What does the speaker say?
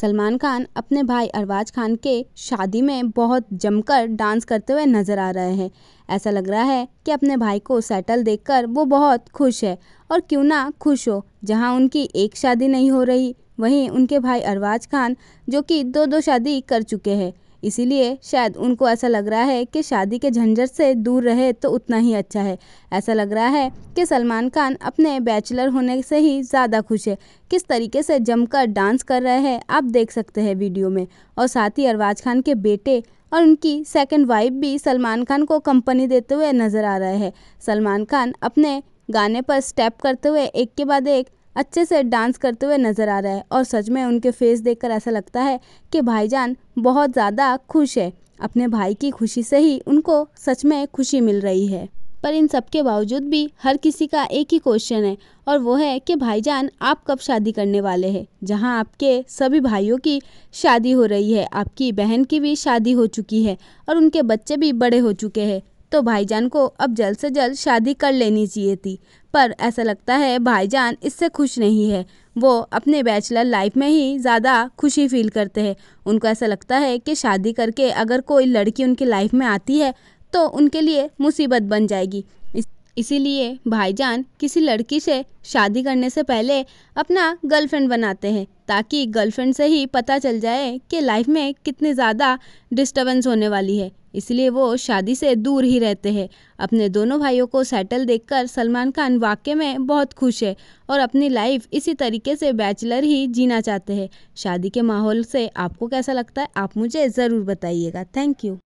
सलमान खान अपने भाई अरवाज खान के शादी में बहुत जमकर डांस करते हुए नज़र आ रहे हैं ऐसा लग रहा है कि अपने भाई को सेटल देखकर वो बहुत खुश है और क्यों ना खुश हो जहां उनकी एक शादी नहीं हो रही वहीं उनके भाई अरवाज खान जो कि दो दो शादी कर चुके हैं इसीलिए शायद उनको ऐसा लग रहा है कि शादी के झंझट से दूर रहे तो उतना ही अच्छा है ऐसा लग रहा है कि सलमान खान अपने बैचलर होने से ही ज़्यादा खुश है किस तरीके से जमकर डांस कर रहे हैं आप देख सकते हैं वीडियो में और साथ ही अरवाज खान के बेटे और उनकी सेकेंड वाइफ भी सलमान खान को कंपनी देते हुए नज़र आ रहे हैं सलमान खान अपने गाने पर स्टेप करते हुए एक के बाद एक अच्छे से डांस करते हुए नजर आ रहा है और सच में उनके फेस देखकर ऐसा लगता है कि भाईजान बहुत ज़्यादा खुश है अपने भाई की खुशी से ही उनको सच में खुशी मिल रही है पर इन सब के बावजूद भी हर किसी का एक ही क्वेश्चन है और वो है कि भाईजान आप कब शादी करने वाले हैं जहां आपके सभी भाइयों की शादी हो रही है आपकी बहन की भी शादी हो चुकी है और उनके बच्चे भी बड़े हो चुके हैं तो भाईजान को अब जल्द से जल्द शादी कर लेनी चाहिए थी पर ऐसा लगता है भाईजान इससे खुश नहीं है वो अपने बैचलर लाइफ में ही ज़्यादा खुशी फील करते हैं उनको ऐसा लगता है कि शादी करके अगर कोई लड़की उनकी लाइफ में आती है तो उनके लिए मुसीबत बन जाएगी इस इसीलिए भाईजान किसी लड़की से शादी करने से पहले अपना गर्लफ्रेंड बनाते हैं ताकि गर्लफ्रेंड से ही पता चल जाए कि लाइफ में कितनी ज़्यादा डिस्टर्बेंस होने वाली है इसलिए वो शादी से दूर ही रहते हैं अपने दोनों भाइयों को सेटल देखकर सलमान खान वाकई में बहुत खुश है और अपनी लाइफ इसी तरीके से बैचलर ही जीना चाहते हैं शादी के माहौल से आपको कैसा लगता है आप मुझे ज़रूर बताइएगा थैंक यू